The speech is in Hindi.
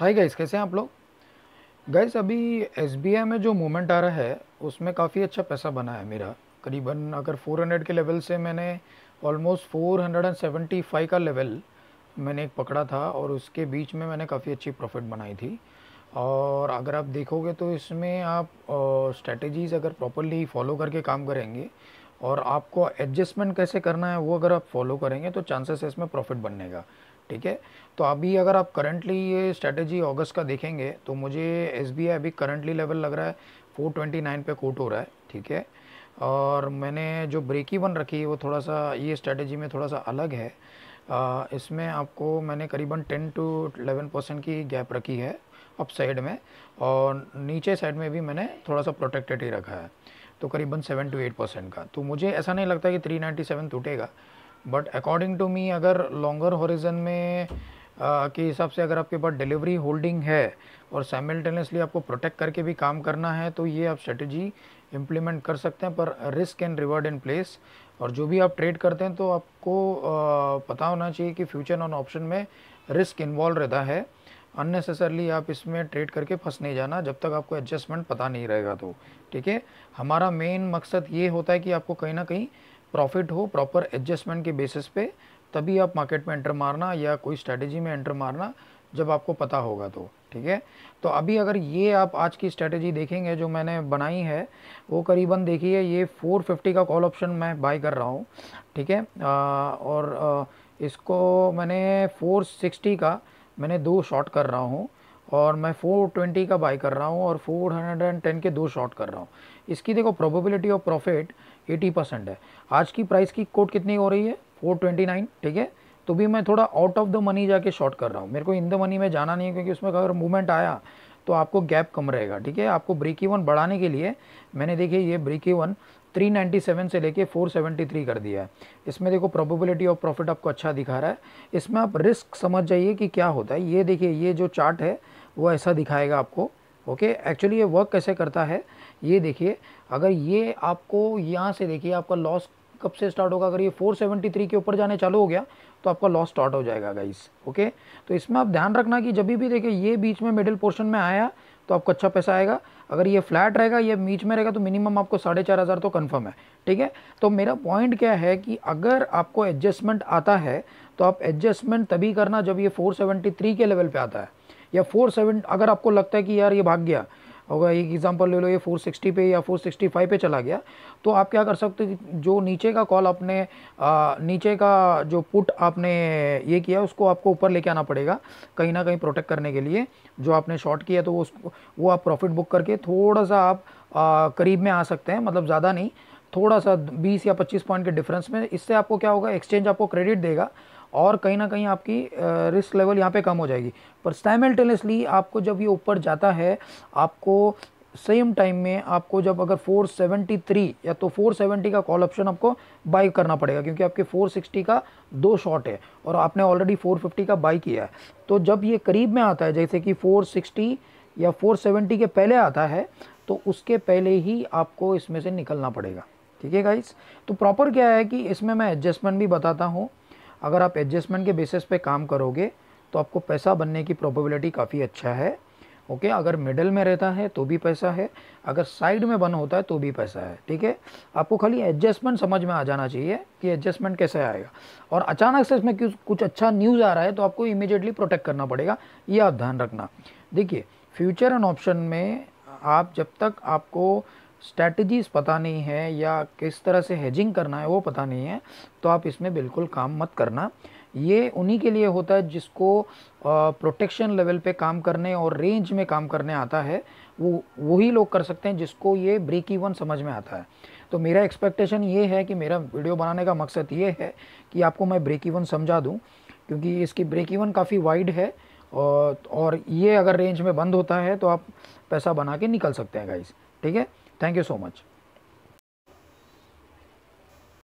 हाय गाइस कैसे हैं आप लोग गाइस अभी एस में जो मूवमेंट आ रहा है उसमें काफ़ी अच्छा पैसा बना है मेरा करीबन अगर 400 के लेवल से मैंने ऑलमोस्ट 475 का लेवल मैंने एक पकड़ा था और उसके बीच में मैंने काफ़ी अच्छी प्रॉफिट बनाई थी और अगर आप देखोगे तो इसमें आप स्ट्रेटजीज़ अगर प्रॉपरली फॉलो करके काम करेंगे और आपको एडजस्टमेंट कैसे करना है वो अगर आप फॉलो करेंगे तो चांसेस है इसमें प्रॉफिट बनने का ठीक है तो अभी अगर आप करंटली ये स्ट्रेटजी अगस्त का देखेंगे तो मुझे एस अभी करंटली लेवल लग रहा है 429 पे कोट हो रहा है ठीक है और मैंने जो ब्रेक इवन रखी है वो थोड़ा सा ये स्ट्रेटजी में थोड़ा सा अलग है आ, इसमें आपको मैंने करीबन 10 टू 11 परसेंट की गैप रखी है अप साइड में और नीचे साइड में भी मैंने थोड़ा सा प्रोटेक्टेड ही रखा है तो करीबन सेवन टू एट परसेंट का तो मुझे ऐसा नहीं लगता कि सेवन टूटेगा बट अकॉर्डिंग टू मी अगर लॉन्गर होरिजन में के हिसाब से अगर आपके पास डिलीवरी होल्डिंग है और साइमल्टेनियसली आपको प्रोटेक्ट करके भी काम करना है तो ये आप स्ट्रेटजी इम्प्लीमेंट कर सकते हैं पर risk and reward in place और जो भी आप ट्रेड करते हैं तो आपको पता होना चाहिए कि फ्यूचर ऑन ऑप्शन में रिस्क इन्वॉल्व रहता है अननेसेसरली आप इसमें ट्रेड करके फंस नहीं जाना जब तक आपको एडजस्टमेंट पता नहीं रहेगा तो ठीक है हमारा मेन मकसद ये होता है कि आपको कहीं ना कहीं प्रॉफिट हो प्रॉपर एडजस्टमेंट के बेसिस पे तभी आप मार्केट में एंटर मारना या कोई स्ट्रेटजी में एंटर मारना जब आपको पता होगा तो ठीक है तो अभी अगर ये आप आज की स्ट्रेटजी देखेंगे जो मैंने बनाई है वो करीबन देखिए ये 450 का कॉल ऑप्शन मैं बाई कर रहा हूँ ठीक है और आ, इसको मैंने 460 का मैंने दो शॉट कर रहा हूँ और मैं 420 का बाई कर रहा हूँ और 410 के दो शॉर्ट कर रहा हूँ इसकी देखो प्रोबेबिलिटी ऑफ प्रॉफिट 80 परसेंट है आज की प्राइस की कोट कितनी हो रही है 429 ठीक है तो भी मैं थोड़ा आउट ऑफ द मनी जाके शॉर्ट कर रहा हूँ मेरे को इन द मनी में जाना नहीं है क्योंकि उसमें अगर मूवमेंट आया तो आपको गैप कम रहेगा ठीक है आपको ब्रेक इवन बढ़ाने के लिए मैंने देखिए ये ब्रेक इवन 397 से लेके 473 कर दिया है इसमें देखो प्रोबेबिलिटी ऑफ प्रॉफिट आपको अच्छा दिखा रहा है इसमें आप रिस्क समझ जाइए कि क्या होता है ये देखिए ये जो चार्ट है वो ऐसा दिखाएगा आपको ओके एक्चुअली ये वर्क कैसे करता है ये देखिए अगर ये आपको यहाँ से देखिए आपका लॉस कब से स्टार्ट होगा अगर ये 473 के ऊपर जाने चालू हो गया तो आपका लॉस स्टार्ट हो जाएगा गाइस ओके तो इसमें आप ध्यान रखना कि जब भी देखिए ये बीच में मिडिल पोर्शन में आया तो आपको अच्छा पैसा आएगा अगर ये फ्लैट रहेगा ये बीच में रहेगा तो मिनिमम आपको साढ़े चार हज़ार तो कन्फर्म है ठीक है तो मेरा पॉइंट क्या है कि अगर आपको एडजस्टमेंट आता है तो आप एडजस्टमेंट तभी करना जब ये 473 के लेवल पे आता है या फोर सेवन अगर आपको लगता है कि यार ये भाग गया होगा एक एग्जांपल ले लो ये 460 पे या 465 पे चला गया तो आप क्या कर सकते हो जो नीचे का कॉल आपने आ, नीचे का जो पुट आपने ये किया उसको आपको ऊपर लेके आना पड़ेगा कहीं ना कहीं प्रोटेक्ट करने के लिए जो आपने शॉर्ट किया तो वो वो आप प्रॉफिट बुक करके थोड़ा सा आप आ, करीब में आ सकते हैं मतलब ज़्यादा नहीं थोड़ा सा 20 या 25 पॉइंट के डिफरेंस में इससे आपको क्या होगा एक्सचेंज आपको क्रेडिट देगा और कहीं ना कहीं आपकी रिस्क लेवल यहाँ पे कम हो जाएगी पर साइमल्टेनियसली आपको जब ये ऊपर जाता है आपको सेम टाइम में आपको जब अगर 473 या तो 470 का कॉल ऑप्शन आपको बाई करना पड़ेगा क्योंकि आपके 460 का दो शॉट है और आपने ऑलरेडी 450 का बाई किया है तो जब ये करीब में आता है जैसे कि 460 या 470 के पहले आता है तो उसके पहले ही आपको इसमें से निकलना पड़ेगा ठीक है गाइस तो प्रॉपर क्या है कि इसमें मैं एडजस्टमेंट भी बताता हूँ अगर आप एडजस्टमेंट के बेसिस पे काम करोगे तो आपको पैसा बनने की प्रोबेबिलिटी काफ़ी अच्छा है ओके अगर मिडल में रहता है तो भी पैसा है अगर साइड में बन होता है तो भी पैसा है ठीक है आपको खाली एडजस्टमेंट समझ में आ जाना चाहिए कि एडजस्टमेंट कैसे आएगा और अचानक से इसमें कुछ अच्छा न्यूज़ आ रहा है तो आपको इमिजिएटली प्रोटेक्ट करना पड़ेगा ये आप ध्यान रखना देखिए फ्यूचर एंड ऑप्शन में आप जब तक आपको स्ट्रैटेजीज़ पता नहीं है या किस तरह से हेजिंग करना है वो पता नहीं है तो आप इसमें बिल्कुल काम मत करना ये उन्हीं के लिए होता है जिसको प्रोटेक्शन लेवल पे काम करने और रेंज में काम करने आता है वो वही लोग कर सकते हैं जिसको ये ब्रेक इवन समझ में आता है तो मेरा एक्सपेक्टेशन ये है कि मेरा वीडियो बनाने का मकसद ये है कि आपको मैं ब्रेक इवन समझा दूँ क्योंकि इसकी ब्रेक इवन काफ़ी वाइड है और, ये अगर रेंज में बंद होता है तो आप पैसा बना के निकल सकते हैं गाइज ठीक है Thank you so much.